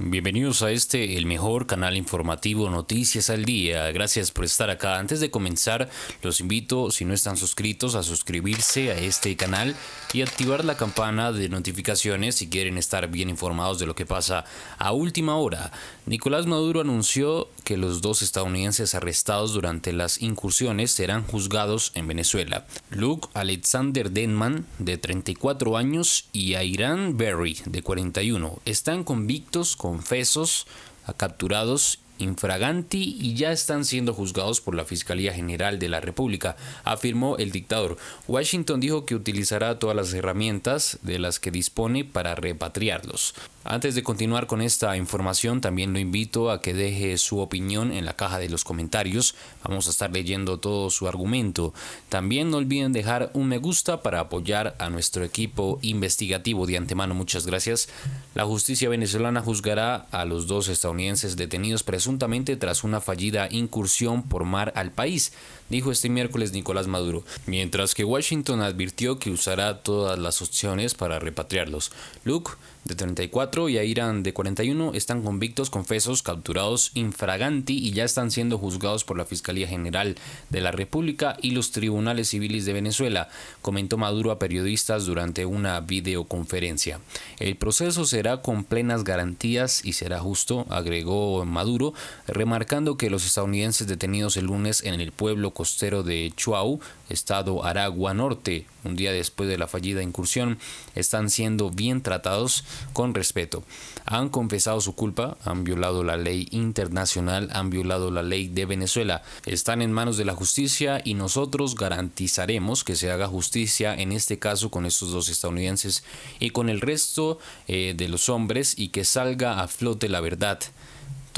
Bienvenidos a este, el mejor canal informativo Noticias al Día. Gracias por estar acá. Antes de comenzar, los invito, si no están suscritos, a suscribirse a este canal y activar la campana de notificaciones si quieren estar bien informados de lo que pasa a última hora. Nicolás Maduro anunció que los dos estadounidenses arrestados durante las incursiones serán juzgados en Venezuela. Luke Alexander Denman, de 34 años, y Airan Berry, de 41, están convictos, confesos, capturados infraganti y ya están siendo juzgados por la Fiscalía General de la República, afirmó el dictador. Washington dijo que utilizará todas las herramientas de las que dispone para repatriarlos. Antes de continuar con esta información, también lo invito a que deje su opinión en la caja de los comentarios. Vamos a estar leyendo todo su argumento. También no olviden dejar un me gusta para apoyar a nuestro equipo investigativo. De antemano, muchas gracias. La justicia venezolana juzgará a los dos estadounidenses detenidos presuntamente tras una fallida incursión por mar al país, dijo este miércoles Nicolás Maduro, mientras que Washington advirtió que usará todas las opciones para repatriarlos. Luke, de 34, y Airan, de 41, están convictos, confesos, capturados infraganti y ya están siendo juzgados por la Fiscalía General de la República y los tribunales civiles de Venezuela, comentó Maduro a periodistas durante una videoconferencia. El proceso será con plenas garantías y será justo, a agregó Maduro, remarcando que los estadounidenses detenidos el lunes en el pueblo costero de Chuao, estado Aragua Norte, un día después de la fallida incursión, están siendo bien tratados con respeto. Han confesado su culpa, han violado la ley internacional, han violado la ley de Venezuela, están en manos de la justicia y nosotros garantizaremos que se haga justicia en este caso con estos dos estadounidenses y con el resto eh, de los hombres y que salga a flote la verdad.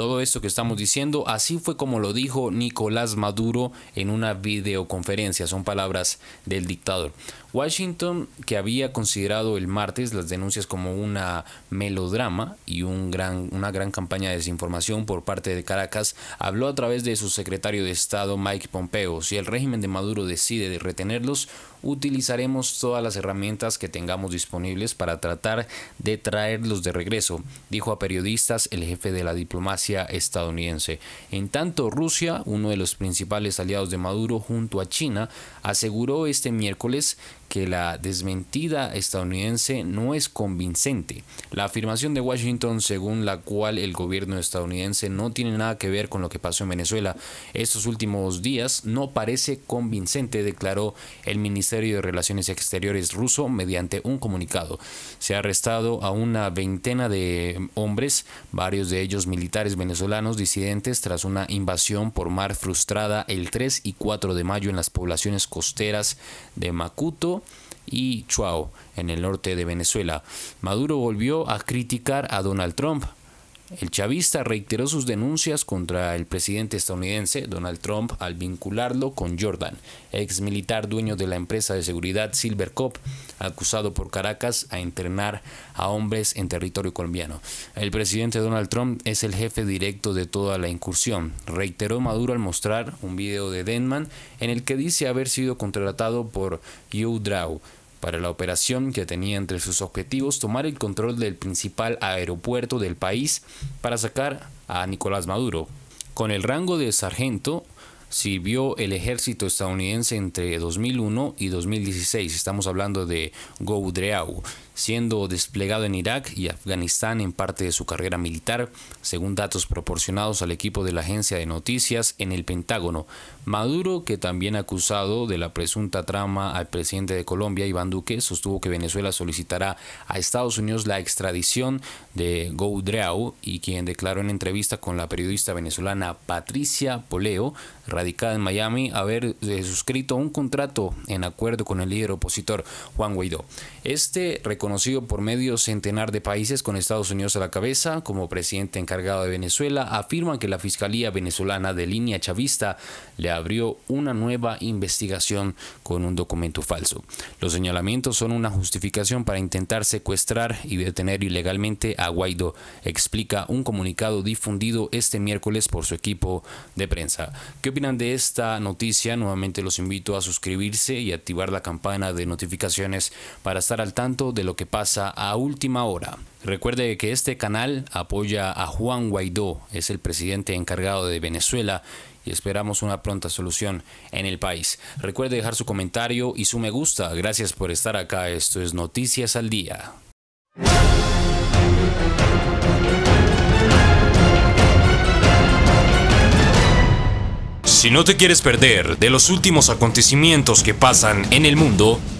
Todo esto que estamos diciendo, así fue como lo dijo Nicolás Maduro en una videoconferencia, son palabras del dictador. Washington, que había considerado el martes las denuncias como una melodrama y una gran campaña de desinformación por parte de Caracas, habló a través de su secretario de Estado Mike Pompeo. Si el régimen de Maduro decide retenerlos, utilizaremos todas las herramientas que tengamos disponibles para tratar de traerlos de regreso, dijo a periodistas el jefe de la diplomacia estadounidense. En tanto, Rusia, uno de los principales aliados de Maduro junto a China, aseguró este miércoles que la desmentida estadounidense no es convincente. La afirmación de Washington según la cual el gobierno estadounidense no tiene nada que ver con lo que pasó en Venezuela estos últimos días no parece convincente, declaró el Ministerio de Relaciones Exteriores ruso mediante un comunicado. Se ha arrestado a una veintena de hombres, varios de ellos militares venezolanos disidentes, tras una invasión por mar frustrada el 3 y 4 de mayo en las poblaciones costeras de Makuto y Chuao, en el norte de Venezuela. Maduro volvió a criticar a Donald Trump el chavista reiteró sus denuncias contra el presidente estadounidense Donald Trump al vincularlo con Jordan, ex militar dueño de la empresa de seguridad Silver Cop, acusado por Caracas a entrenar a hombres en territorio colombiano. El presidente Donald Trump es el jefe directo de toda la incursión, reiteró Maduro al mostrar un video de Denman en el que dice haber sido contratado por Hugh Draw para la operación que tenía entre sus objetivos tomar el control del principal aeropuerto del país para sacar a Nicolás Maduro. Con el rango de sargento sirvió el ejército estadounidense entre 2001 y 2016. Estamos hablando de Goudreau siendo desplegado en Irak y Afganistán en parte de su carrera militar, según datos proporcionados al equipo de la agencia de noticias en el Pentágono. Maduro, que también acusado de la presunta trama al presidente de Colombia, Iván Duque, sostuvo que Venezuela solicitará a Estados Unidos la extradición de Goudreau y quien declaró en entrevista con la periodista venezolana Patricia Poleo, radicada en Miami, haber eh, suscrito un contrato en acuerdo con el líder opositor Juan Guaidó. Este conocido por medio centenar de países con Estados Unidos a la cabeza como presidente encargado de Venezuela, afirman que la Fiscalía venezolana de línea chavista le abrió una nueva investigación con un documento falso. Los señalamientos son una justificación para intentar secuestrar y detener ilegalmente a Guaidó, explica un comunicado difundido este miércoles por su equipo de prensa. ¿Qué opinan de esta noticia? Nuevamente los invito a suscribirse y activar la campana de notificaciones para estar al tanto de lo que pasa a última hora. Recuerde que este canal apoya a Juan Guaidó, es el presidente encargado de Venezuela y esperamos una pronta solución en el país. Recuerde dejar su comentario y su me gusta. Gracias por estar acá. Esto es Noticias al Día. Si no te quieres perder de los últimos acontecimientos que pasan en el mundo,